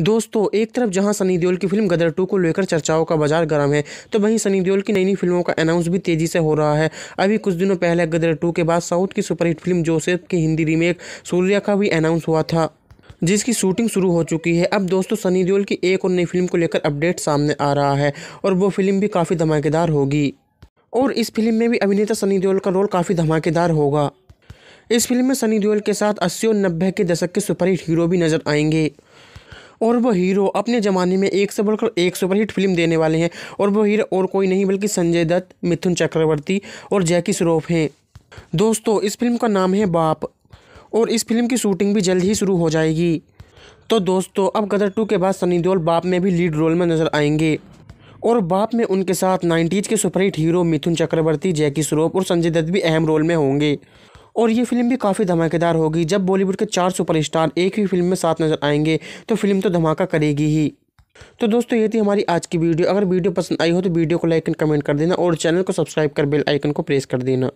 दोस्तों एक तरफ जहां सनी देओल की फिल्म गदर टू को लेकर चर्चाओं का बाजार गर्म है तो वहीं सनी देओल की नई नई फिल्मों का अनाउंस भी तेजी से हो रहा है अभी कुछ दिनों पहले गदर टू के बाद साउथ की सुपरहिट फिल्म जोसेफ की हिंदी रीमेक सूर्या का भी अनाउंस हुआ था जिसकी शूटिंग शुरू हो चुकी है अब दोस्तों सनी देओल की एक और नई फिल्म को लेकर अपडेट सामने आ रहा है और वो फिल्म भी काफ़ी धमाकेदार होगी और इस फिल्म में भी अभिनेता सनी देओल का रोल काफ़ी धमाकेदार होगा इस फिल्म में सनी देओल के साथ अस्सी और नब्बे के दशक के सुपरहिट हीरो भी नजर आएंगे और वो हीरो अपने ज़माने में एक से बढ़कर एक सुपरहिट फिल्म देने वाले हैं और वो हीरो और कोई नहीं बल्कि संजय दत्त मिथुन चक्रवर्ती और जैकी श्रॉफ हैं दोस्तों इस फिल्म का नाम है बाप और इस फिल्म की शूटिंग भी जल्द ही शुरू हो जाएगी तो दोस्तों अब गदर टू के बाद सनी देओल बाप में भी लीड रोल में नज़र आएंगे और बाप में उनके साथ नाइन्टीज़ के सुपरहिट हीरो मिथुन चक्रवर्ती जैकी श्रॉफ और संजय दत्त भी अहम रोल में होंगे और ये फिल्म भी काफ़ी धमाकेदार होगी जब बॉलीवुड के चार सुपरस्टार एक ही फिल्म में साथ नजर आएंगे तो फिल्म तो धमाका करेगी ही तो दोस्तों ये थी हमारी आज की वीडियो अगर वीडियो पसंद आई हो तो वीडियो को लाइक एंड कमेंट कर देना और चैनल को सब्सक्राइब कर बेल आइकन को प्रेस कर देना